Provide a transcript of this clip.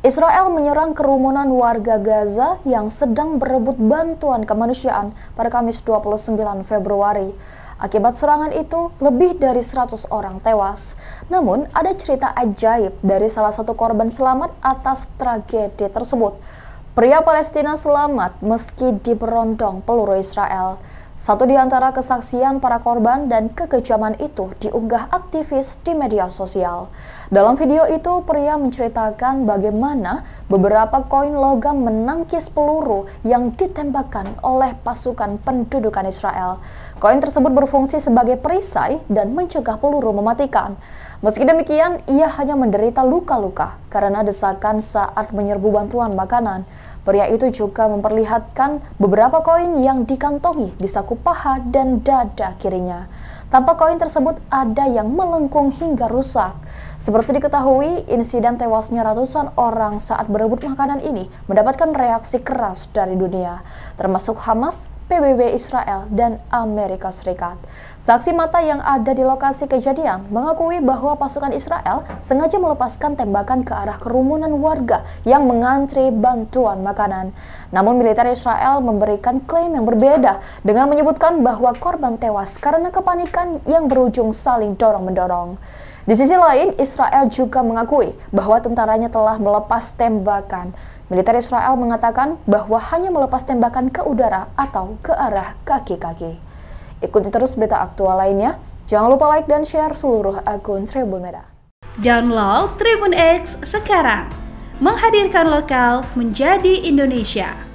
Israel menyerang kerumunan warga Gaza yang sedang berebut bantuan kemanusiaan pada Kamis 29 Februari. Akibat serangan itu, lebih dari 100 orang tewas. Namun, ada cerita ajaib dari salah satu korban selamat atas tragedi tersebut. Pria Palestina selamat meski diberondong peluru Israel. Satu di antara kesaksian para korban dan kekejaman itu diunggah aktivis di media sosial. Dalam video itu, pria menceritakan bagaimana beberapa koin logam menangkis peluru yang ditembakkan oleh pasukan pendudukan Israel. Koin tersebut berfungsi sebagai perisai dan mencegah peluru mematikan. Meski demikian, ia hanya menderita luka-luka karena desakan saat menyerbu bantuan makanan. Pria itu juga memperlihatkan beberapa koin yang dikantongi di saku paha dan dada kirinya. Tanpa koin tersebut ada yang melengkung hingga rusak. Seperti diketahui, insiden tewasnya ratusan orang saat berebut makanan ini mendapatkan reaksi keras dari dunia, termasuk Hamas PBB Israel, dan Amerika Serikat. Saksi mata yang ada di lokasi kejadian mengakui bahwa pasukan Israel sengaja melepaskan tembakan ke arah kerumunan warga yang mengantri bantuan makanan. Namun militer Israel memberikan klaim yang berbeda dengan menyebutkan bahwa korban tewas karena kepanikan yang berujung saling dorong-mendorong. Di sisi lain, Israel juga mengakui bahwa tentaranya telah melepas tembakan. Militer Israel mengatakan bahwa hanya melepas tembakan ke udara atau ke arah kaki-kaki. Ikuti terus berita aktual lainnya. Jangan lupa like dan share seluruh akun Tribun Merah. Download Tribun X sekarang. Menghadirkan lokal menjadi Indonesia.